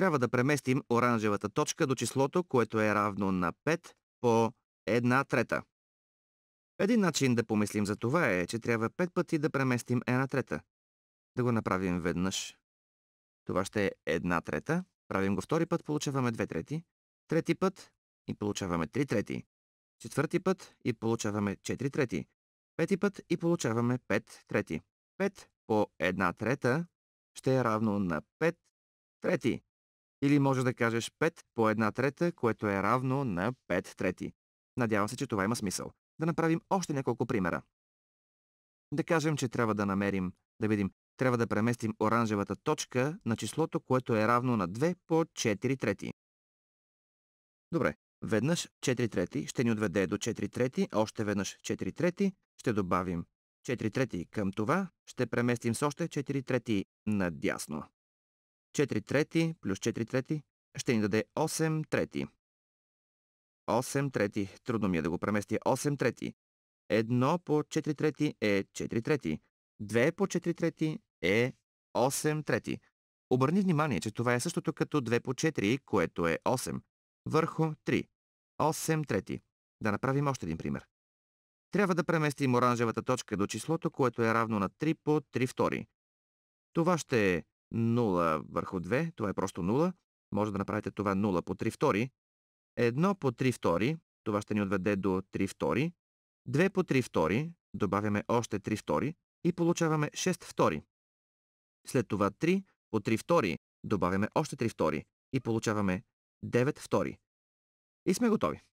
трябва да преместим оранжевата точка до числото, което е равно на 5 по 1 трета. Един начин да помислим за това е, че трябва 5 пъти да преместим 1 трета. Да го направим веднъж. Това ще е 1 трета. Правим го втори път, получаваме 2 трети. Трети път и получаваме 3 трети. Четвърти път и получаваме 4 трети. Пети път и получаваме 5 трети. 5 по 1 трета ще е равно на 5 трети. Или може да кажеш 5 по 1 трета, което е равно на 5 трети. Надявам се, че това има смисъл. Да направим още няколко примера. Да кажем, че трябва да намерим, да видим, трябва да преместим оранжевата точка на числото, което е равно на 2 по 4 трети. Добре, веднъж 4 трети ще ни отведе до 4 трети, още веднъж 4 трети, ще добавим 4 трети към това, ще преместим с още 4 трети надясно. 4 трети плюс 4 трети ще ни даде 8 трети. 8 трети. Трудно ми е да го преместя. 8 трети. 1 по 4 трети е 4 трети. 2 по 4 трети е 8 трети. Обърни внимание, че това е същото като 2 по 4, което е 8. Върху 3. 8 трети. Да направим още един пример. Трябва да преместим оранжевата точка до числото, което е равно на 3 по 3 втори. Това ще е 0 върху 2, това е просто 0. Може да направите това 0 по 3 втори. 1 по 3 втори, това ще ни отведе до 3 втори. 2 по 3 втори, добавяме още 3 втори и получаваме 6 втори. След това 3 по 3 втори, добавяме още 3 втори и получаваме 9 втори. И сме готови.